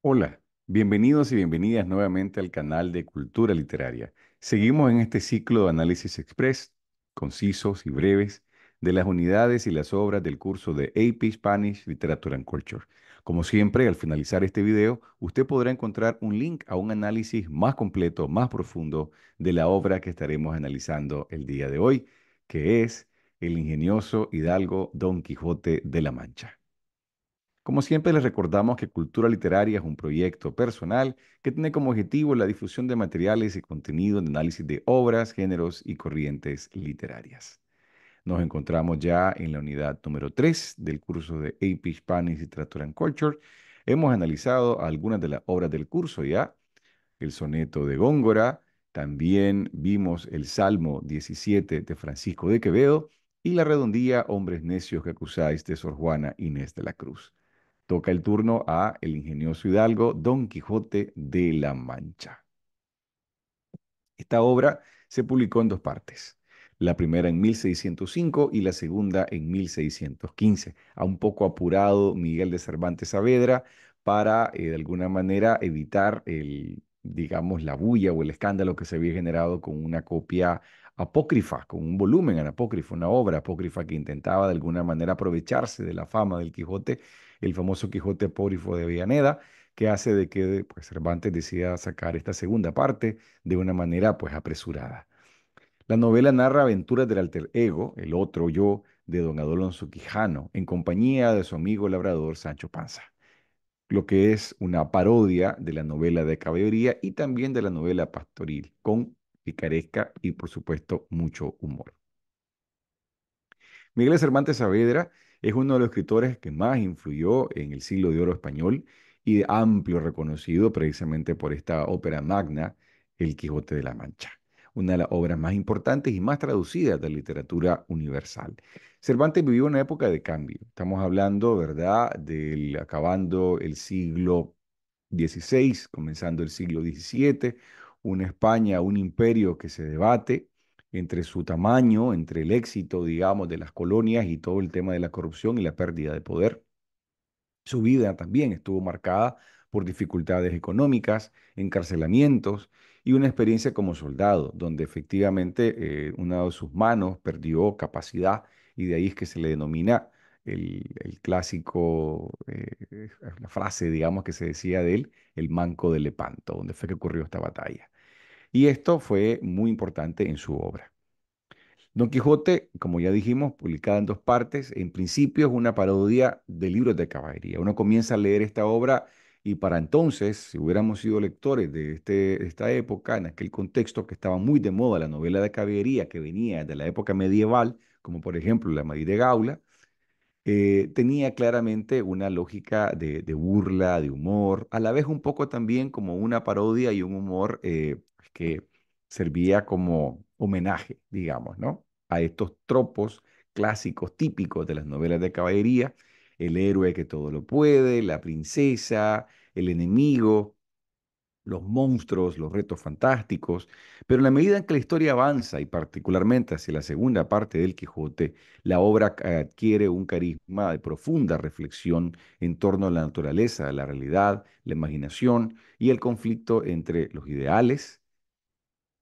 Hola, bienvenidos y bienvenidas nuevamente al canal de Cultura Literaria. Seguimos en este ciclo de análisis express, concisos y breves, de las unidades y las obras del curso de AP Spanish Literature and Culture. Como siempre, al finalizar este video, usted podrá encontrar un link a un análisis más completo, más profundo de la obra que estaremos analizando el día de hoy, que es El ingenioso hidalgo Don Quijote de la Mancha. Como siempre les recordamos que Cultura Literaria es un proyecto personal que tiene como objetivo la difusión de materiales y contenido de análisis de obras, géneros y corrientes literarias. Nos encontramos ya en la unidad número 3 del curso de AP Spanish Literature and Culture. Hemos analizado algunas de las obras del curso ya, el soneto de Góngora, también vimos el Salmo 17 de Francisco de Quevedo y la Redondilla Hombres necios que acusáis de Sor Juana Inés de la Cruz. Toca el turno a el ingenioso hidalgo Don Quijote de la Mancha. Esta obra se publicó en dos partes, la primera en 1605 y la segunda en 1615. A un poco apurado Miguel de Cervantes Saavedra para, eh, de alguna manera, evitar el, digamos, la bulla o el escándalo que se había generado con una copia apócrifa, con un volumen apócrifo, una obra apócrifa que intentaba de alguna manera aprovecharse de la fama del Quijote, el famoso Quijote apócrifo de Avellaneda, que hace de que pues, Cervantes decida sacar esta segunda parte de una manera pues apresurada. La novela narra aventuras del alter ego, el otro yo, de don Adolfo Quijano, en compañía de su amigo labrador Sancho Panza, lo que es una parodia de la novela de caballería y también de la novela pastoril, con picaresca y por supuesto mucho humor. Miguel Cervantes Saavedra es uno de los escritores que más influyó en el siglo de oro español y de amplio reconocido precisamente por esta ópera magna, El Quijote de la Mancha, una de las obras más importantes y más traducidas de la literatura universal. Cervantes vivió una época de cambio. Estamos hablando, ¿verdad?, del acabando el siglo XVI, comenzando el siglo XVII, una España, un imperio que se debate entre su tamaño, entre el éxito, digamos, de las colonias y todo el tema de la corrupción y la pérdida de poder. Su vida también estuvo marcada por dificultades económicas, encarcelamientos y una experiencia como soldado, donde efectivamente eh, una de sus manos perdió capacidad y de ahí es que se le denomina el, clásico, eh, la frase, digamos, que se decía de él, el manco de Lepanto, donde fue que ocurrió esta batalla. Y esto fue muy importante en su obra. Don Quijote, como ya dijimos, publicada en dos partes, en principio es una parodia de libros de caballería. Uno comienza a leer esta obra y para entonces, si hubiéramos sido lectores de, este, esta época, en aquel contexto que estaba muy de moda la novela de caballería que venía de la época medieval, como por ejemplo La Madrid de Gaula, eh, tenía claramente una lógica de, burla, de humor, a la vez un poco también como una parodia y un humor eh, que servía como homenaje, digamos, ¿no? A estos tropos clásicos típicos de las novelas de caballería, el héroe que todo lo puede, la princesa, el enemigo, los monstruos, los retos fantásticos, pero en la medida en que la historia avanza y particularmente hacia la segunda parte del Quijote, la obra adquiere un carisma de profunda reflexión en torno a la naturaleza, la realidad, la imaginación y el conflicto entre los ideales,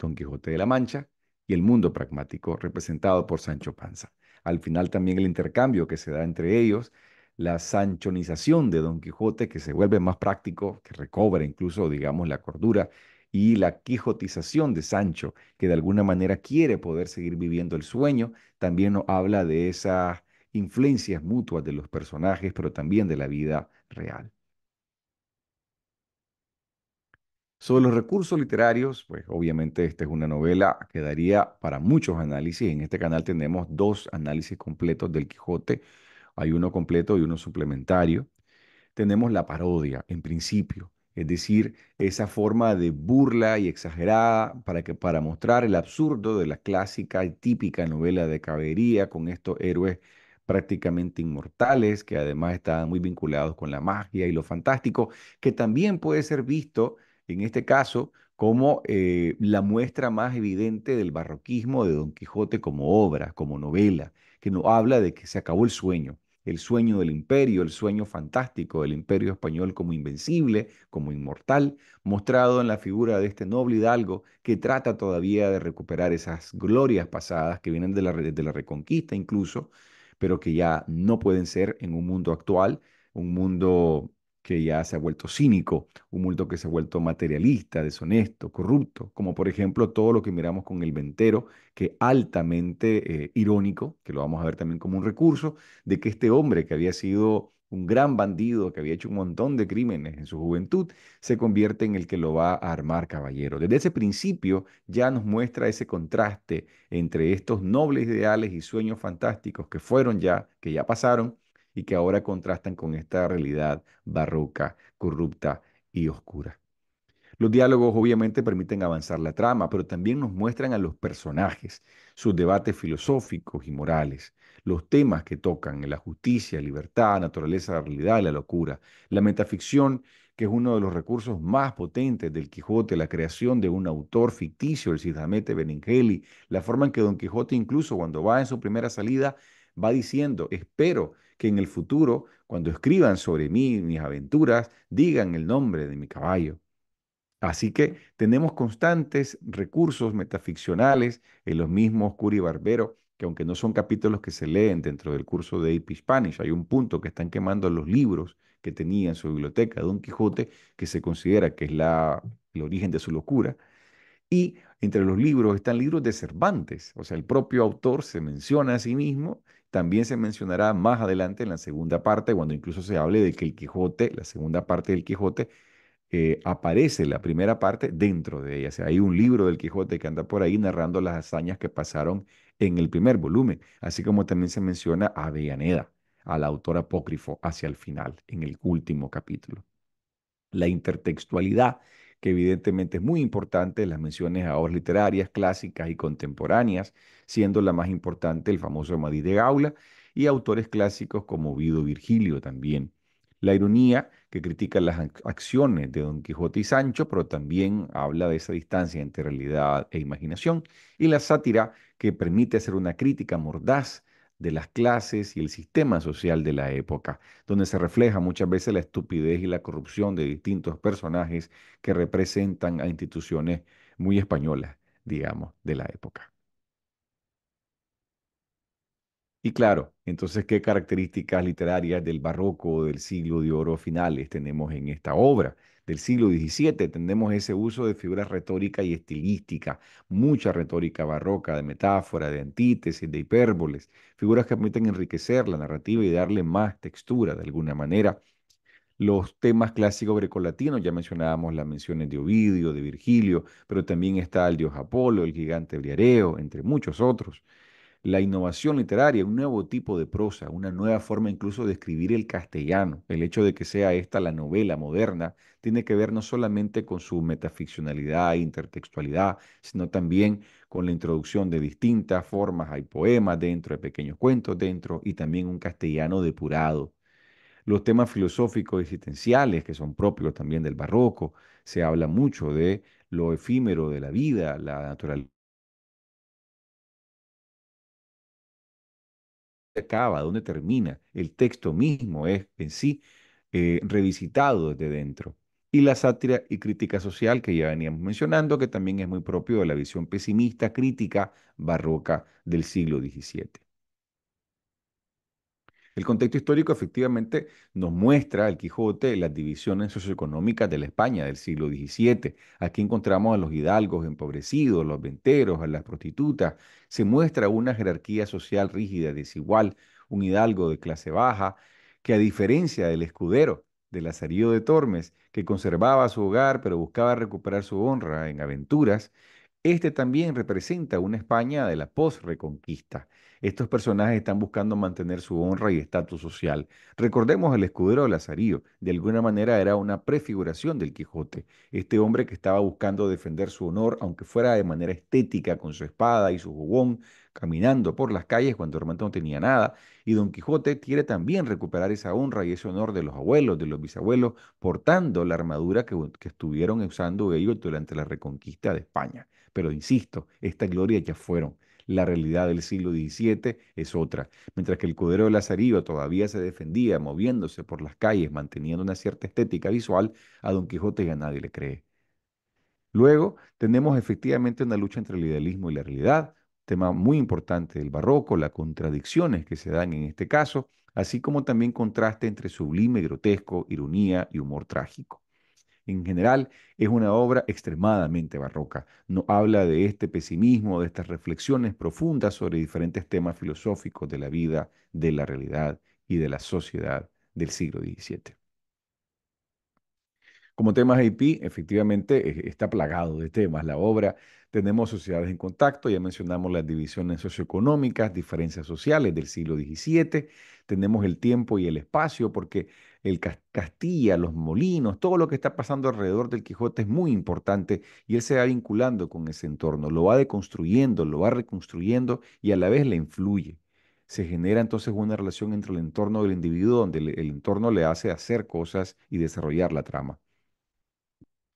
Don Quijote de la Mancha, y el mundo pragmático representado por Sancho Panza. Al final también el intercambio que se da entre ellos, la sanchonización de Don Quijote que se vuelve más práctico, que recobra incluso, digamos, la cordura, y la quijotización de Sancho, que de alguna manera quiere poder seguir viviendo el sueño, también nos habla de esas influencias mutuas de los personajes, pero también de la vida real. Sobre los recursos literarios, pues obviamente esta es una novela que daría para muchos análisis. En este canal tenemos dos análisis completos del Quijote. Hay uno completo y uno suplementario. Tenemos la parodia, en principio, es decir, esa forma de burla y exagerada para, que, para mostrar el absurdo de la clásica y típica novela de caballería con estos héroes prácticamente inmortales que además están muy vinculados con la magia y lo fantástico, que también puede ser visto en este caso como eh, la muestra más evidente del barroquismo de Don Quijote como obra, como novela, que nos habla de que se acabó el sueño, el sueño del imperio, el sueño fantástico del imperio español como invencible, como inmortal, mostrado en la figura de este noble hidalgo que trata todavía de recuperar esas glorias pasadas que vienen de la, de la reconquista incluso, pero que ya no pueden ser en un mundo actual, un mundo que ya se ha vuelto cínico, un mundo que se ha vuelto materialista, deshonesto, corrupto, como por ejemplo todo lo que miramos con el ventero, que altamente eh, irónico, que lo vamos a ver también como un recurso, de que este hombre que había sido un gran bandido, que había hecho un montón de crímenes en su juventud, se convierte en el que lo va a armar caballero. Desde ese principio ya nos muestra ese contraste entre estos nobles ideales y sueños fantásticos que fueron ya, que ya pasaron, y que ahora contrastan con esta realidad barroca, corrupta y oscura. Los diálogos obviamente permiten avanzar la trama, pero también nos muestran a los personajes, sus debates filosóficos y morales, los temas que tocan, la justicia, libertad, naturaleza, la realidad y la locura, la metaficción, que es uno de los recursos más potentes del Quijote, la creación de un autor ficticio, el hamete Benengeli, la forma en que Don Quijote incluso cuando va en su primera salida va diciendo, espero que en el futuro, cuando escriban sobre mí, mis aventuras, digan el nombre de mi caballo. Así que tenemos constantes recursos metaficcionales en los mismos Curi Barbero, que aunque no son capítulos que se leen dentro del curso de AP Spanish, hay un punto que están quemando los libros que tenía en su biblioteca Don Quijote, que se considera que es el origen de su locura, y entre los libros están libros de Cervantes, o sea, el propio autor se menciona a sí mismo, también se mencionará más adelante en la segunda parte, cuando incluso se hable de que el Quijote, la segunda parte del Quijote, eh, aparece la primera parte dentro de ella. O sea, hay un libro del Quijote que anda por ahí narrando las hazañas que pasaron en el primer volumen, así como también se menciona a Avellaneda, al autor apócrifo, hacia el final, en el último capítulo. La intertextualidad que evidentemente es muy importante, las menciones a obras literarias, clásicas y contemporáneas, siendo la más importante el famoso Amadís de Gaula, y autores clásicos como Vido Virgilio también. La ironía que critica las acciones de Don Quijote y Sancho, pero también habla de esa distancia entre realidad e imaginación, y la sátira que permite hacer una crítica mordaz de las clases y el sistema social de la época, donde se refleja muchas veces la estupidez y la corrupción de distintos personajes que representan a instituciones muy españolas, digamos, de la época. Y claro, entonces, ¿qué características literarias del barroco o del siglo de oro finales tenemos en esta obra? del siglo XVII. Tendemos ese uso de figuras retórica y estilística, mucha retórica barroca, de metáfora, de antítesis, de hipérboles, figuras que permiten enriquecer la narrativa y darle más textura de alguna manera. Los temas clásicos grecolatinos, ya mencionábamos las menciones de Ovidio, de Virgilio, pero también está el dios Apolo, el gigante Briareo, entre muchos otros la innovación literaria, un nuevo tipo de prosa, una nueva forma incluso de escribir el castellano. El hecho de que sea esta la novela moderna tiene que ver no solamente con su metaficcionalidad e intertextualidad, sino también con la introducción de distintas formas. Hay poemas dentro, hay pequeños cuentos dentro y también un castellano depurado. Los temas filosóficos existenciales, que son propios también del barroco, se habla mucho de lo efímero de la vida, la naturaleza acaba, dónde termina. El texto mismo es en sí eh, revisitado desde dentro. Y la sátira y crítica social que ya veníamos mencionando, que también es muy propio de la visión pesimista, crítica, barroca del siglo XVII. El contexto histórico efectivamente nos muestra al Quijote las divisiones socioeconómicas de la España del siglo XVII. Aquí encontramos a los hidalgos empobrecidos, los venteros, a las prostitutas. Se muestra una jerarquía social rígida, desigual, un hidalgo de clase baja, que a diferencia del escudero, de Lazarillo de Tormes, que conservaba su hogar pero buscaba recuperar su honra en aventuras, este también representa una España de la post-reconquista. Estos personajes están buscando mantener su honra y estatus social. Recordemos el escudero de de alguna manera era una prefiguración del Quijote, este hombre que estaba buscando defender su honor, aunque fuera de manera estética, con su espada y su jugón, caminando por las calles cuando hermano no tenía nada, y Don Quijote quiere también recuperar esa honra y ese honor de los abuelos, de los bisabuelos, portando la armadura que estuvieron usando ellos durante la reconquista de España. Pero insisto, esta gloria ya fueron. La realidad del siglo XVII es otra. Mientras que el Cudero de Lazarillo todavía se defendía moviéndose por las calles, manteniendo una cierta estética visual, a Don Quijote ya nadie le cree. Luego tenemos efectivamente una lucha entre el idealismo y la realidad, tema muy importante del barroco, las contradicciones que se dan en este caso, así como también contraste entre sublime y grotesco, ironía y humor trágico en general, es una obra extremadamente barroca. No habla de este pesimismo, de estas reflexiones profundas sobre diferentes temas filosóficos de la vida, de la realidad y de la sociedad del siglo XVII. Como temas IP, efectivamente está plagado de temas la obra. Tenemos sociedades en contacto, ya mencionamos las divisiones socioeconómicas, diferencias sociales del siglo XVII, tenemos el tiempo y el espacio, porque el Castilla, los molinos, todo lo que está pasando alrededor del Quijote es muy importante y él se va vinculando con ese entorno, lo va deconstruyendo, lo va reconstruyendo y a la vez le influye se genera entonces una relación entre el entorno del individuo, donde el, entorno le hace hacer cosas y desarrollar la trama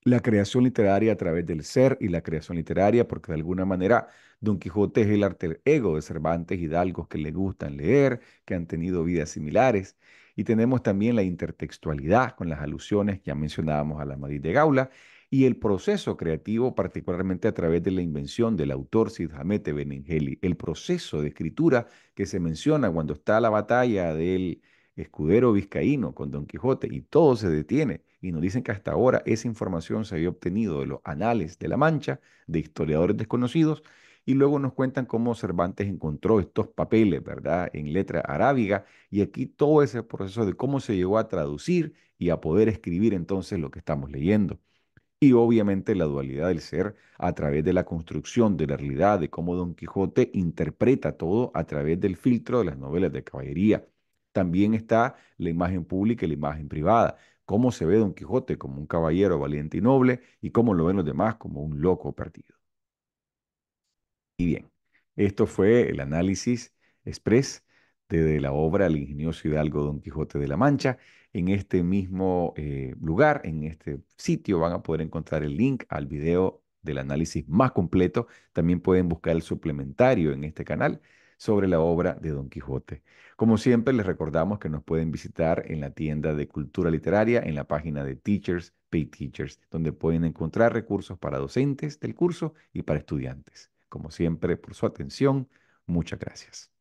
la creación literaria a través del ser y la creación literaria, porque de alguna manera Don Quijote es el arte ego de Cervantes, hidalgos que le gustan leer, que han tenido vidas similares. Y tenemos también la intertextualidad con las alusiones que ya mencionábamos a la Madrid de Gaula y el proceso creativo, particularmente a través de la invención del autor Hamete Benengeli, el proceso de escritura que se menciona cuando está la batalla del escudero vizcaíno con Don Quijote y todo se detiene y nos dicen que hasta ahora esa información se había obtenido de los anales de la Mancha, de historiadores desconocidos, y luego nos cuentan cómo Cervantes encontró estos papeles, ¿verdad?, en letra arábiga, y aquí todo ese proceso de cómo se llegó a traducir y a poder escribir entonces lo que estamos leyendo. Y obviamente la dualidad del ser a través de la construcción de la realidad, de cómo Don Quijote interpreta todo a través del filtro de las novelas de caballería también está la imagen pública y la imagen privada. Cómo se ve Don Quijote como un caballero valiente y noble y cómo lo ven los demás como un loco perdido. Y bien, esto fue el análisis express de, la obra El ingenioso hidalgo Don Quijote de la Mancha. En este mismo eh, lugar, en este sitio, van a poder encontrar el link al video del análisis más completo. También pueden buscar el suplementario en este canal sobre la obra de Don Quijote. Como siempre, les recordamos que nos pueden visitar en la tienda de Cultura Literaria, en la página de Teachers Pay Teachers, donde pueden encontrar recursos para docentes del curso y para estudiantes. Como siempre, por su atención, muchas gracias.